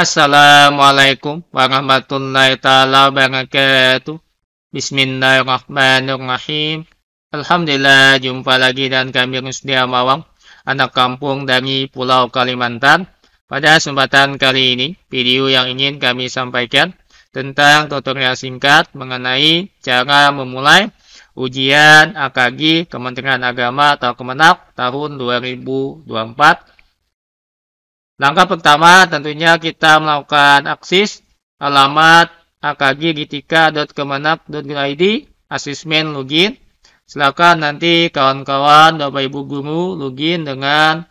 Assalamualaikum warahmatullahi taala wabarakatuh. Bismillahirrahmanirrahim. Alhamdulillah jumpa lagi dan kami Rusdia Mawang, anak kampung dari Pulau Kalimantan. Pada kesempatan kali ini, video yang ingin kami sampaikan tentang tutorial singkat mengenai cara memulai ujian AKG Kementerian Agama atau Kemenak tahun 2024 Langkah pertama tentunya kita melakukan akses alamat akggitika.kemenak.go.id asesmen login. Silakan nanti kawan-kawan Bapak Ibu guru login dengan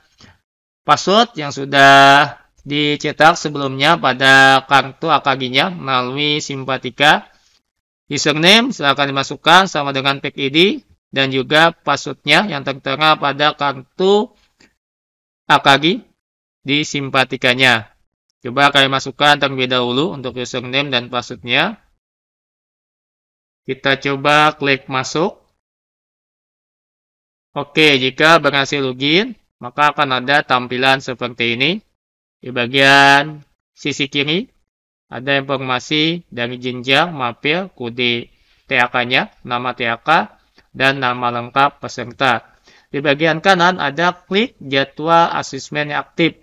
password yang sudah dicetak sebelumnya pada kartu AKG-nya melalui simpatika. Username silakan dimasukkan sama dengan PIC ID dan juga passwordnya yang tertera pada kartu AKG di simpatikanya. Coba kalian masukkan terlebih dahulu untuk username dan passwordnya. Kita coba klik masuk. Oke, jika berhasil login, maka akan ada tampilan seperti ini. Di bagian sisi kiri, ada informasi dari jenjang, mapel, kode TAK-nya, nama TAK, dan nama lengkap peserta. Di bagian kanan ada klik jadwal asesmen aktif.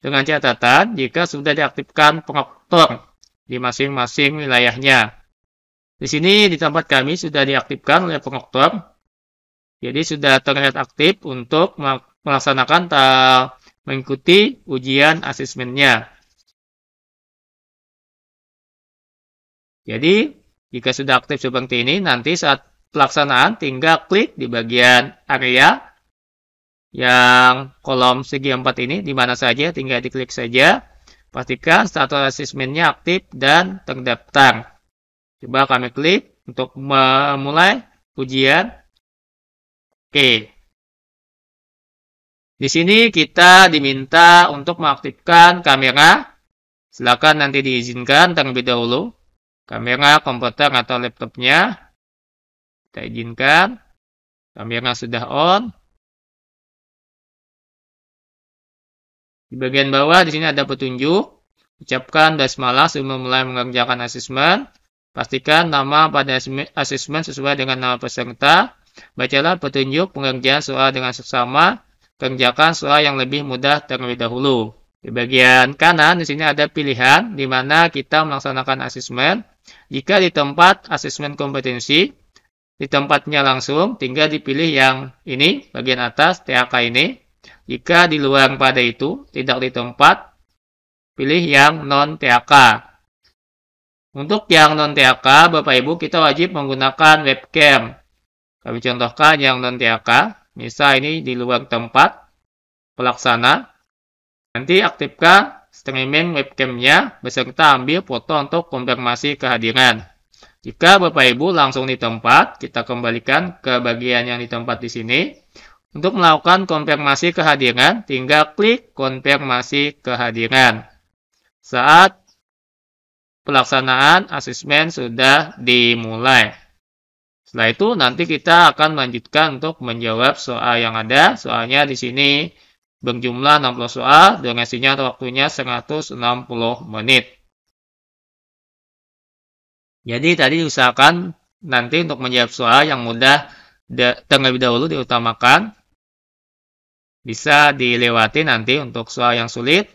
Dengan catatan, jika sudah diaktifkan pengoptor di masing-masing wilayahnya. Di sini di tempat kami sudah diaktifkan oleh pengoptor. jadi sudah terlihat aktif untuk melaksanakan atau mengikuti ujian asesmennya. Jadi, jika sudah aktif seperti ini, nanti saat pelaksanaan tinggal klik di bagian area yang kolom segi empat ini di mana saja tinggal diklik saja. Pastikan status asesmennya aktif dan terdaftar. Coba kami klik untuk memulai ujian. Oke. Di sini kita diminta untuk mengaktifkan kamera. Silakan nanti diizinkan terlebih dahulu. Kamera komputer atau laptopnya. Kita izinkan. Kamera sudah on. Di bagian bawah di sini ada petunjuk. Ucapkan basmalah sebelum mulai mengerjakan asesmen. Pastikan nama pada asesmen sesuai dengan nama peserta. Bacalah petunjuk pengerjaan soal dengan seksama. Kerjakan soal yang lebih mudah terlebih dahulu. Di bagian kanan di sini ada pilihan di mana kita melaksanakan asesmen. Jika di tempat asesmen kompetensi, di tempatnya langsung tinggal dipilih yang ini bagian atas TAK ini jika di luar pada itu tidak di tempat, pilih yang non-THK. Untuk yang non-THK, Bapak Ibu, kita wajib menggunakan webcam. Kami contohkan yang non-THK, misal ini di luar tempat pelaksana. Nanti aktifkan streaming webcamnya beserta ambil foto untuk konfirmasi kehadiran. Jika Bapak Ibu langsung di tempat, kita kembalikan ke bagian yang di tempat di sini untuk melakukan konfirmasi kehadiran, tinggal klik konfirmasi kehadiran. Saat pelaksanaan asesmen sudah dimulai. Setelah itu nanti kita akan melanjutkan untuk menjawab soal yang ada. Soalnya di sini berjumlah 60 soal, durasinya atau waktunya 160 menit. Jadi tadi usahakan nanti untuk menjawab soal yang mudah terlebih dahulu diutamakan bisa dilewati nanti untuk soal yang sulit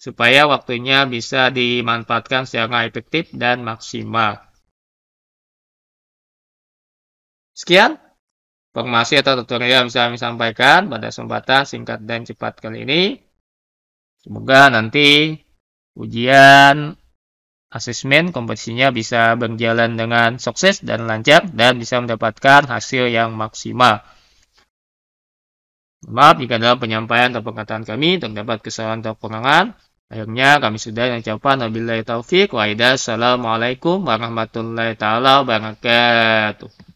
supaya waktunya bisa dimanfaatkan secara efektif dan maksimal. Sekian informasi atau tutorial yang bisa kami sampaikan pada kesempatan singkat dan cepat kali ini. Semoga nanti ujian asesmen kompetisinya bisa berjalan dengan sukses dan lancar dan bisa mendapatkan hasil yang maksimal. Maaf jika dalam penyampaian atau perkataan kami terdapat kesalahan atau kekurangan. Akhirnya kami sudah yang wabillahi taufik wa Assalamualaikum warahmatullahi taala wabarakatuh.